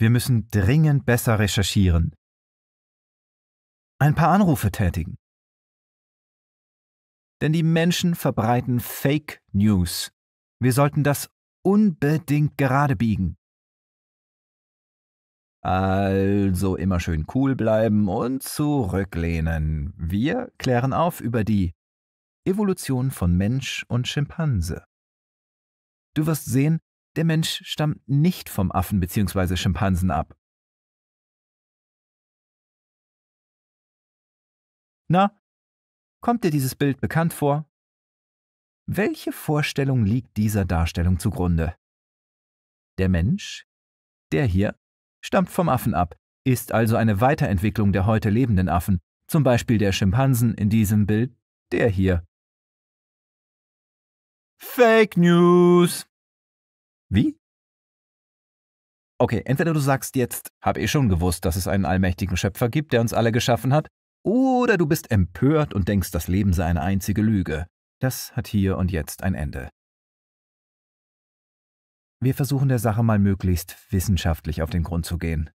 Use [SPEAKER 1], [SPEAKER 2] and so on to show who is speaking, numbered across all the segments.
[SPEAKER 1] Wir müssen dringend besser recherchieren. Ein
[SPEAKER 2] paar Anrufe tätigen. Denn die Menschen verbreiten Fake News. Wir sollten das unbedingt gerade biegen. Also immer schön cool bleiben und zurücklehnen. Wir klären auf über die Evolution von Mensch und Schimpanse. Du wirst sehen, der Mensch stammt nicht vom Affen
[SPEAKER 1] bzw. Schimpansen ab. Na, kommt dir dieses Bild bekannt vor? Welche
[SPEAKER 2] Vorstellung liegt dieser Darstellung zugrunde? Der Mensch, der hier, stammt vom Affen ab, ist also eine Weiterentwicklung der heute lebenden Affen, zum Beispiel der Schimpansen in diesem Bild, der hier. Fake News! Wie? Okay, entweder du sagst jetzt, habe ich schon gewusst, dass es einen allmächtigen Schöpfer gibt, der uns alle geschaffen hat, oder du bist empört und denkst, das Leben sei eine einzige Lüge. Das hat hier und jetzt ein Ende. Wir versuchen der Sache mal möglichst wissenschaftlich auf den Grund zu gehen.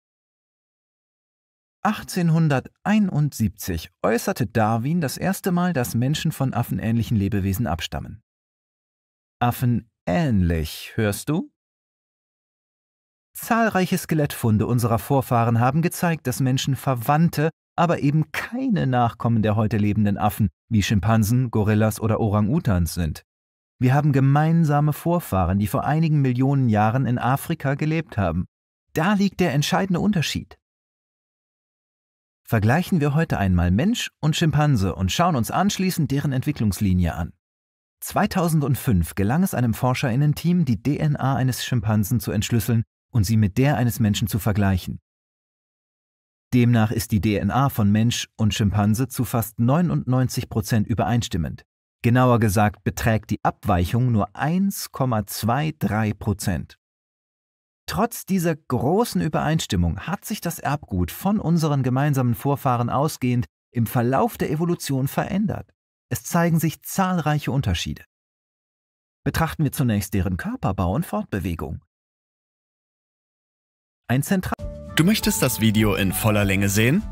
[SPEAKER 2] 1871 äußerte Darwin das erste Mal, dass Menschen von affenähnlichen Lebewesen abstammen. Affen ähnlich, hörst du? Zahlreiche Skelettfunde unserer Vorfahren haben gezeigt, dass Menschen verwandte, aber eben keine Nachkommen der heute lebenden Affen wie Schimpansen, Gorillas oder Orang-Utans sind. Wir haben gemeinsame Vorfahren, die vor einigen Millionen Jahren in Afrika gelebt haben. Da liegt der entscheidende Unterschied. Vergleichen wir heute einmal Mensch und Schimpanse und schauen uns anschließend deren Entwicklungslinie an. 2005 gelang es einem Forscherinnen-Team, die DNA eines Schimpansen zu entschlüsseln und sie mit der eines Menschen zu vergleichen. Demnach ist die DNA von Mensch und Schimpanse zu fast 99 Prozent übereinstimmend. Genauer gesagt beträgt die Abweichung nur 1,23 Prozent. Trotz dieser großen Übereinstimmung hat sich das Erbgut von unseren gemeinsamen Vorfahren ausgehend im Verlauf der Evolution verändert. Es zeigen sich zahlreiche Unterschiede. Betrachten wir zunächst deren Körperbau und Fortbewegung.
[SPEAKER 3] Ein Zentral. Du möchtest das Video in voller Länge sehen?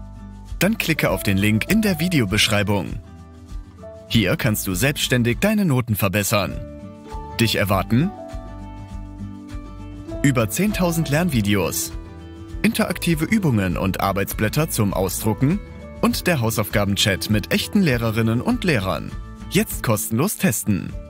[SPEAKER 3] Dann klicke auf den Link in der Videobeschreibung. Hier kannst du selbstständig deine Noten verbessern. Dich erwarten über 10.000 Lernvideos, interaktive Übungen und Arbeitsblätter zum Ausdrucken und der Hausaufgaben-Chat mit echten Lehrerinnen und Lehrern. Jetzt kostenlos testen.